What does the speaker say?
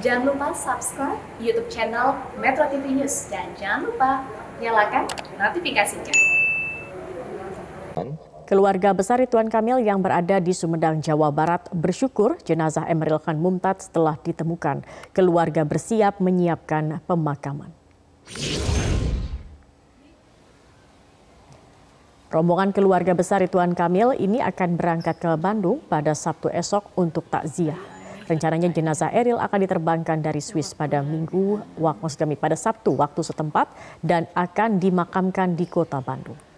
Jangan lupa subscribe YouTube channel Metro TV News dan jangan lupa nyalakan notifikasinya. Keluarga besar Rituan Kamil yang berada di Sumedang, Jawa Barat bersyukur jenazah Emeril Khan Mumtaz telah ditemukan. Keluarga bersiap menyiapkan pemakaman. Rombongan keluarga besar Rituan Kamil ini akan berangkat ke Bandung pada Sabtu esok untuk takziah. Rencananya jenazah Eril akan diterbangkan dari Swiss pada Minggu, maksud kami pada Sabtu waktu setempat dan akan dimakamkan di kota Bandung.